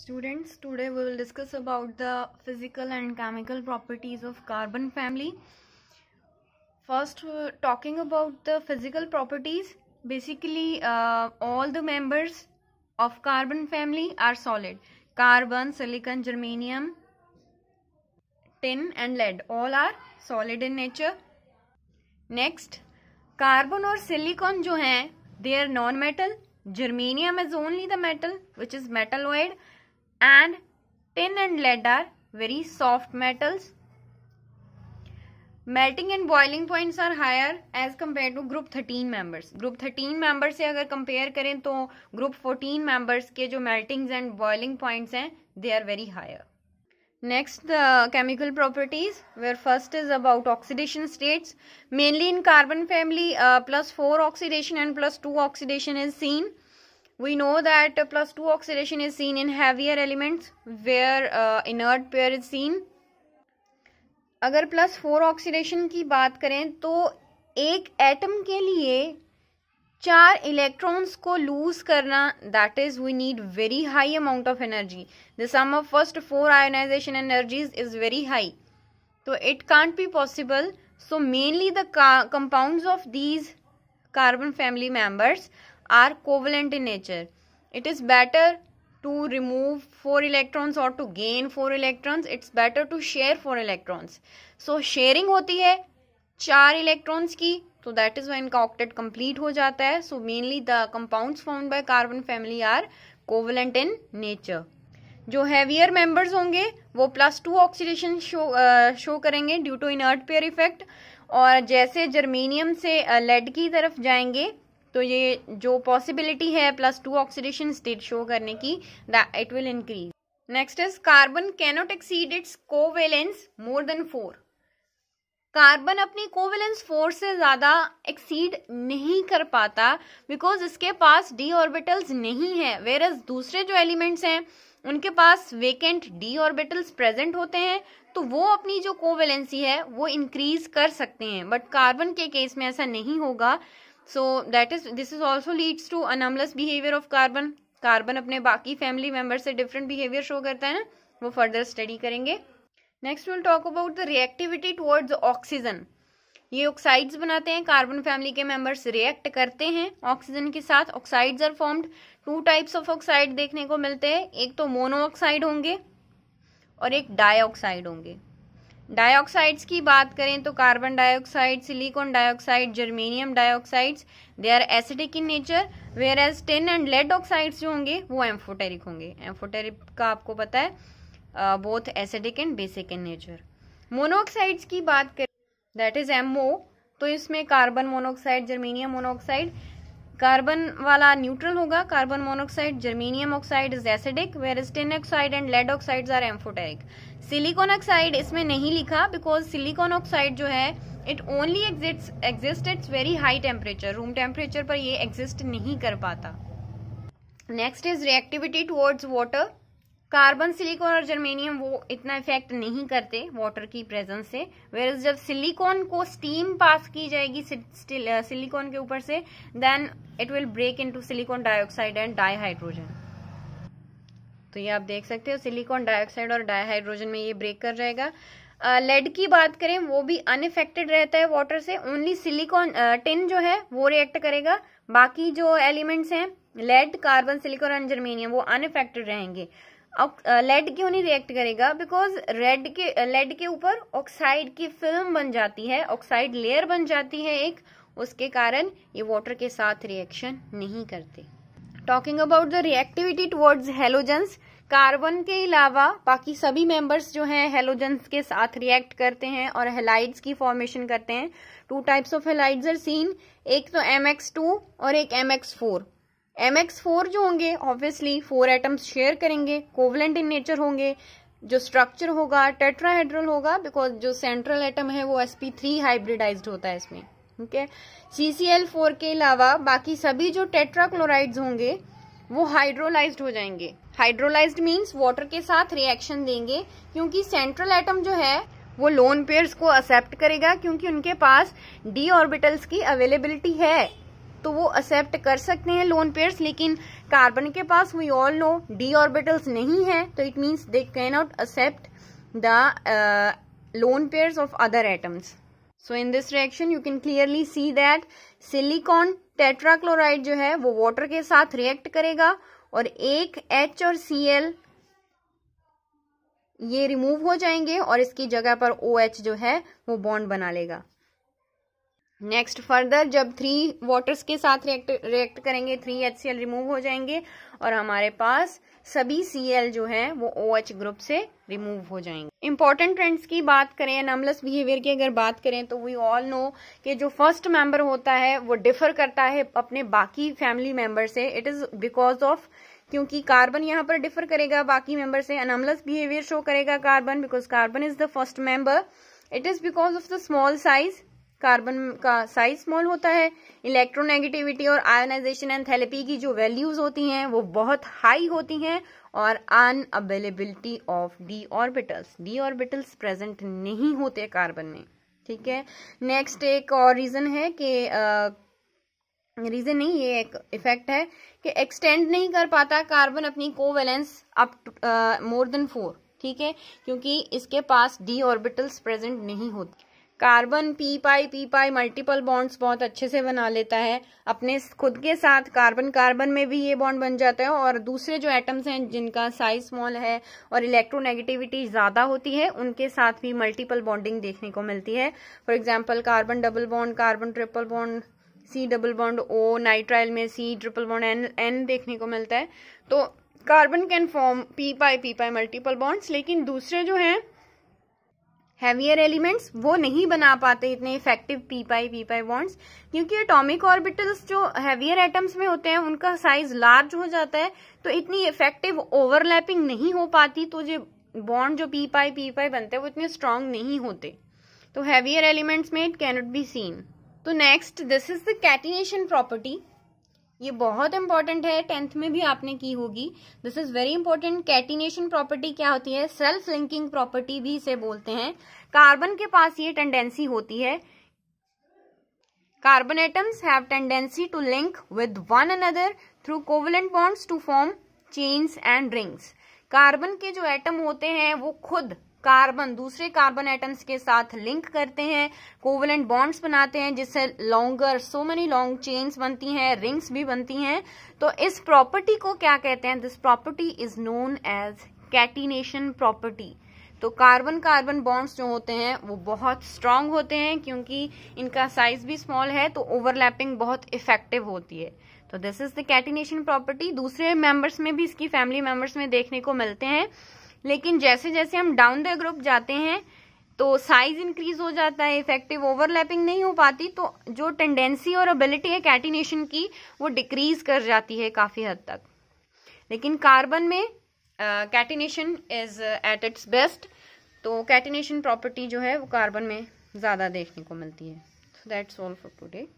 Students, today we will discuss about the physical and chemical properties of carbon family. First, talking about the physical properties. Basically, uh, all the members of carbon family are solid. Carbon, silicon, germanium, tin and lead. All are solid in nature. Next, carbon or silicon जो हैं, they are non-metal. Germanium is only the metal which is metalloid. and tin and lead are very soft metals. Melting and boiling points are higher as compared to group 13 members. Group 13 members se agar compare kare to group 14 members ke jo meltings and boiling points hain they are very higher. Next the chemical properties where first is about oxidation states. Mainly in carbon family uh, plus 4 oxidation and plus 2 oxidation is seen. we know that plus 2 oxidation is seen in heavier elements where uh, inert pair is seen अगर plus four oxidation की बात करें तो एक atom के लिए चार electrons को लूज करना that is we need very high amount of energy the sum of first four ionisation energies is very high तो it can't be possible so mainly the compounds of these carbon family members are covalent in nature. It is better to remove 4 electrons or to gain 4 electrons. It's better to share 4 electrons. So sharing होती है चार electrons की so that is why इनका octet complete हो जाता है. So mainly the compounds formed by carbon family are covalent in nature. जो heavier members होंगे वो plus two oxidation show show करेंगे due to inert pair effect और जैसे जर्मेनियम से लेड की तरफ जाएंगे तो ये जो पॉसिबिलिटी है plus two oxidation state show करने की it will increase next is carbon cannot exceed its covalence more than four carbon अपनी कोवेलेंस फोर से ज़्यादा एक्सीड नहीं कर पाता बिकॉज इसके पास डी ऑर्बिटल्स नहीं है वेर एज दूसरे जो एलिमेंट्स हैं उनके पास वेकेंट डी ऑर्बिटल्स प्रेजेंट होते हैं तो वो अपनी जो कोवेलेंसी है वो इंक्रीज कर सकते हैं बट कार्बन के केस में ऐसा नहीं होगा so that is this is also leads to anomalous behaviour of carbon carbon अपने बाकी फैमिली मेम्बर से डिफरेंट बिहेवियर शो करता है ना वो फर्दर स्टडी करेंगे next will talk about the reactivity towards oxygen ये ऑक्साइड्स बनाते हैं कार्बन फैमिली के मेंबर्स रिएक्ट करते हैं ऑक्सीजन के साथ oxides are formed two types of oxide देखने को मिलते हैं एक तो मोनो ऑक्साइड होंगे और एक डाई ऑक्साइड होंगे डाइऑक्साइड्स की बात करें तो carbon dioxide silicon dioxide germanium dioxides they are acidic in nature whereas tin and lead oxides जो होंगे वो एम्फोटेरिक होंगे एम्फोटेरिक का आपको पता है both acidic and basic in nature monoxides की बात करें दैट इज एमओ तो इसमें carbon monoxide germanium monoxide carbon वाला न्यूट्रल होगा carbon monoxide germanium oxide is acidic where tin oxide and lead oxide are amphoteric silicon oxide इसमें नहीं लिखा बिकॉज सिलिकॉन ऑक्साइड जो है it only exist exist its very high temperature room temperature पर ये exist नहीं कर पाता next is reactivity towards water carbon silicon और जर्मेनियम वो इतना इफेक्ट नहीं करते वाटर की प्रेजेंस से वेर जब सिलिकॉन को स्टीम पास की जाएगी सिलिकॉन के ऊपर से then it will break into silicon dioxide and dihydrogen तो ये आप देख सकते हो सिलिकॉन डाइऑक्साइड और डाईहाइड्रोजन में ये ब्रेक कर जाएगा लेड uh, की बात करें वो भी अनइफेक्टेड रहता है वाटर से ओनली सिलिकॉन टिन जो है वो रिएक्ट करेगा बाकी जो एलिमेंट्स हैं lead carbon silicon and germanium वो अनइफेक्टेड रहेंगे अब लेड क्यों नहीं रिएक्ट करेगा बिकॉज रेड के लेड के ऊपर ऑक्साइड की फिल्म बन जाती है ऑक्साइड लेयर बन जाती है एक उसके कारण ये वाटर के साथ रिएक्शन नहीं करते talking about the reactivity towards halogens carbon के अलावा बाकी सभी मेंबर्स जो हैं हेलोजेंस के साथ रिएक्ट करते हैं और हेलाइड्स की फॉर्मेशन करते हैं two types of halides are seen एक तो एम एक्स टू और एक M X four M X four जो होंगे ऑब्वियसली फोर एटम्स शेयर करेंगे कोवलेंट इन नेचर होंगे जो स्ट्रक्चर होगा टेट्राहेड्रल होगा बिकॉज जो सेंट्रल एटम है वो एस पी थ्री हाइब्रिडाइज होता है इसमें ठीक है सी सी एल फोर के अलावा बाकी सभी जो क्लोराइड होंगे वो हाइड्रोलाइज हो जाएंगे हाइड्रोलाइज मीन्स वाटर के साथ रिएक्शन देंगे क्योंकि सेंट्रल एटम जो है वो लोन पेयर्स को एक्सेप्ट करेगा क्योंकि उनके पास डी ऑर्बिटल्स की अवेलेबिलिटी है तो वो एक्सेप्ट कर सकते हैं लोन पेयर्स लेकिन कार्बन के पास we all know D orbitals नहीं है तो it means they not accept the lone pair of other atoms so in this reaction you can clearly see that silicon tetrachloride जो है वो वॉटर के साथ रिएक्ट करेगा और एक एच और एल ये रिमूव हो जाएंगे और इसकी जगह पर ओ OH जो है वो बॉन्ड बना लेगा नेक्स्ट फर्दर जब थ्री वाटर्स के साथ रिएक्ट रिएक्ट करेंगे three H C L remove हो जाएंगे और हमारे पास सभी सी एल जो है वो ओ OH एच ग्रुप से रिमूव हो जाएंगे इंपॉर्टेंट ट्रेंड्स की बात करें नमलस बिहेवियर की अगर बात करें तो वी ऑल नो कि जो फर्स्ट मेंबर होता है वो डिफर करता है अपने बाकी फैमिली मेंबर से इट इज बिकॉज ऑफ क्योंकि कार्बन यहाँ पर डिफर करेगा बाकी मेंबर से अनमलस बिहेवियर शो करेगा carbon because carbon is the first member it is because of the small size carbon का साइज स्मॉल होता है इलेक्ट्रोनेगेटिविटी और आयोनाइजेशन एंड थेरेपी की जो वैल्यूज होती हैं वो बहुत हाई होती हैं और unavailability of D orbitals D orbitals present नहीं होते कार्बन में ठीक है नेक्स्ट एक और रीजन है कि रीजन नहीं ये एक इफेक्ट है कि एक्सटेंड नहीं कर पाता कार्बन अपनी covalence up more than four ठीक है क्योंकि इसके पास डी ऑर्बिटल्स प्रेजेंट नहीं होती carbon P pi P pi multiple bonds बहुत अच्छे से बना लेता है अपने खुद के साथ कार्बन कार्बन में भी ये बॉन्ड बन जाता है और दूसरे जो एटम्स हैं जिनका साइज स्मॉल है और इलेक्ट्रोनेगेटिविटी ज़्यादा होती है उनके साथ भी मल्टीपल बॉन्डिंग देखने को मिलती है for example carbon double bond carbon triple bond C double bond O nitrile में C triple bond N N देखने को मिलता है तो carbon can form P pi P pi multiple bonds लेकिन दूसरे जो हैं हैवियर एलिमेंट्स वो नहीं बना पाते इतने effective P pi P pi bonds क्योंकि एटॉमिक ऑर्बिटल्स जो हैवियर एटम्स में होते हैं उनका साइज लार्ज हो जाता है तो इतनी इफेक्टिव ओवरलैपिंग नहीं हो पाती तो जो बॉन्ड जो पी पाई पी पाई बनते हैं वो इतने स्ट्रांग नहीं होते तो हैवियर एलिमेंट्स में इट कैनोट बी सीन तो next this is the catenation property ये बहुत इंपॉर्टेंट है टेंथ में भी आपने की होगी this is very important catenation property क्या होती है सेल्फ लिंकिंग प्रॉपर्टी भी इसे बोलते हैं कार्बन के पास ये टेंडेंसी होती है carbon atoms have tendency to link with one another through covalent bonds to form chains and rings carbon के जो एटम होते हैं वो खुद कार्बन दूसरे कार्बन एटम्स के साथ लिंक करते हैं कोवलेंट बॉन्ड्स बनाते हैं जिससे longer so many long chains बनती हैं रिंग्स भी बनती हैं तो इस प्रॉपर्टी को क्या कहते हैं this property is known as catenation property तो कार्बन कार्बन बॉन्ड्स जो होते हैं वो बहुत स्ट्रांग होते हैं क्योंकि इनका साइज भी स्मॉल है तो ओवरलैपिंग बहुत इफेक्टिव होती है तो this is the catenation property दूसरे मेंबर्स में भी इसकी फैमिली मेंबर्स में देखने को मिलते हैं लेकिन जैसे जैसे हम डाउन द ग्रुप जाते हैं तो साइज इंक्रीज हो जाता है इफेक्टिव ओवरलैपिंग नहीं हो पाती तो जो टेंडेंसी और एबिलिटी है कैटिनेशन की वो डिक्रीज कर जाती है काफ़ी हद तक लेकिन कार्बन में catenation is at its best तो कैटिनेशन प्रॉपर्टी जो है वो कार्बन में ज़्यादा देखने को मिलती है so that's all for today